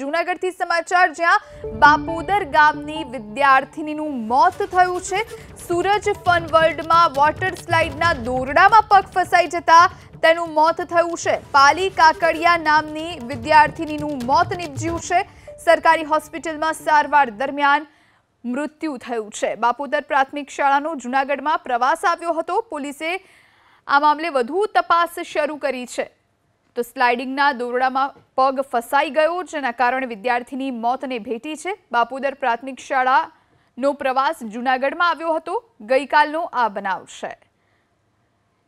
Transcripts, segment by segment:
જુનાગઢથી સમાચાર જ્યાં બાપોદર ગામની વિદ્યાર્થીનીનું મોત થયું છે સૂરજ ફન વર્લ્ડમાં વોટર સ્લાઇડના દોરડામાં પગ ફસાઈ જતા તેનું મોત થયું છે પાલી કાકડિયા નામની વિદ્યાર્થીનીનું મોત નીપજ્યું છે સરકારી હોસ્પિટલમાં સારવાર દરમિયાન મૃત્યુ થયું છે બાપોદર પ્રાથમિક શાળાનો જૂનાગઢમાં પ્રવાસ આવ્યો હતો પોલીસે આ મામલે વધુ તપાસ શરૂ કરી છે તો સ્લાઇડિંગ ના દોરડામાં પગ ફસાઈ ગયો જેના કારણે વિદ્યાર્થીની મોતને ભેટી છે બાપુદર પ્રાથમિક શાળા નો પ્રવાસ જૂનાગઢમાં આવ્યો હતો ગઈકાલનો આ બનાવ છે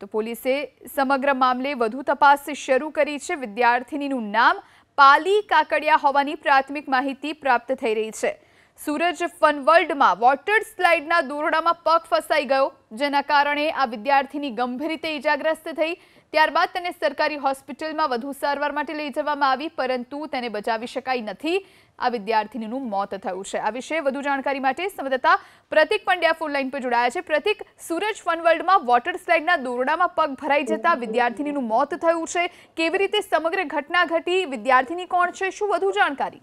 તો પોલીસે સમગ્ર મામલે વધુ તપાસ શરૂ કરી છે વિદ્યાર્થીની નું નામ પાલી કાકડિયા હોવાની પ્રાથમિક માહિતી પ્રાપ્ત થઈ રહી છે સૂરજ ફન ワールド માં વોટર સ્લાઇડના દોરડામાં પગ ફસાઈ ગયો જેના કારણે આ વિદ્યાર્થીની ગંભીર રીતે ઈજાગ્રસ્ત થઈ ત્યારબાદ તેને સરકારી હોસ્પિટલમાં વધુ સારવાર માટે લઈ જવામાં આવી પરંતુ તેને બચાવી શકાયા નથી આ વિદ્યાર્થીનીનો મોત થયું છે આ વિષય વધુ જાણકારી માટે संवाददाता પ્રતિક પંડ્યા ફુલ લાઈન પર જોડાયા છે પ્રતિક સૂરજ ફન ワールド માં વોટર સ્લાઇડના દોરડામાં પગ ભરાઈ જતાં વિદ્યાર્થીનીનો મોત થયું છે કેવી રીતે સમગ્ર ઘટના ઘટી વિદ્યાર્થીની કોણ છે શું વધુ જાણકારી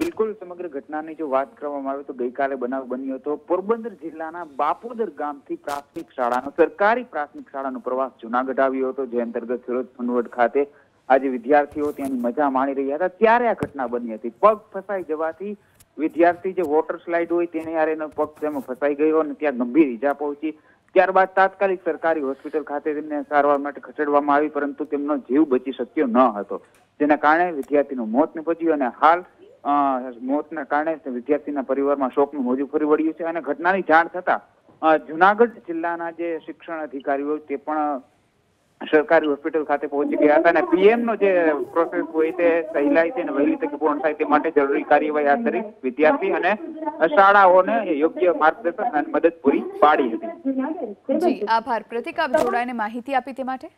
બિલકુલ સમગ્ર ઘટનાની જે વાત કરવામાં આવે તો ગઈકાલે બનાવ બન્યો તો પોરબંદર જિલ્લાના બાપોદર ગામથી પ્રાથમિક શાળાનો સરકારી પ્રાથમિક શાળાનો પ્રવાસ જુનાગઢ આવ્યો તો જે અંતર્ગત થરોટ ફનવડ ખાતે આ જે વિદ્યાર્થીઓ ત્યાં મજા માણી રહ્યા હતા ત્યારે આ ઘટના બની હતી પગ ફસાઈ જવાથી વિદ્યાર્થી જે વોટર સ્લાઇડ હોય તેની આરેનો પગ તેમાં ફસાઈ ગયો અને ત્યાં ગંભીર ઈજા પહોંચી ત્યારબાદ તાત્કાલિક સરકારી હોસ્પિટલ ખાતે તેમને સારવાર માટે ખસેડવામાં આવી પરંતુ તેમનો જીવ બચી શક્યો ન હતો તેના કારણે વિદ્યાર્થીનું મોત નીપજ્યું અને હાલ મોતના કારણે વિદ્યાર્થીના પરિવારમાં શોકનું મોજું ફરી વળ્યું છે અને ઘટનાની જાણ થતા જુનાગઢ જિલ્લાના જે શિક્ષણ અધિકારીઓ તે પણ સરકારી હોસ્પિટલ ખાતે પહોંચી ગયા હતા અને પીએમ નો જે પ્રોસેસ હોય તે સહેલાઈ છે અને વહેલી તકે પૂર્ણ થાય તે માટે જરૂરી કાર્યવાહી હાથ ધરી વિદ્યાર્થી અને શાળાઓને યોગ્ય માર્ગદર્શન અને મદદ પૂરી પાડી હતી આભાર પ્રતિકાપ આપ જોડાઈને માહિતી આપી તે માટે